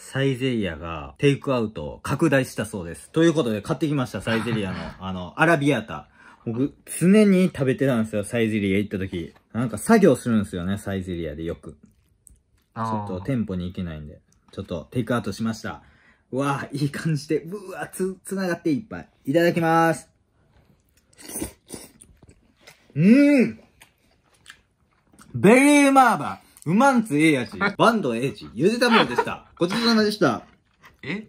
サイゼリアがテイクアウト拡大したそうです。ということで買ってきました、サイゼリアの、あの、アラビアータ。僕、常に食べてたんですよ、サイゼリア行った時。なんか作業するんですよね、サイゼリアでよく。ちょっと店舗に行けないんで、ちょっとテイクアウトしました。うわぁ、いい感じで、うわつ、つながっていっぱい。いただきまーす。うーんベリーマーバーうまんつええやち、バンドええち、ゆでたものでした。ごちそうさまでした。え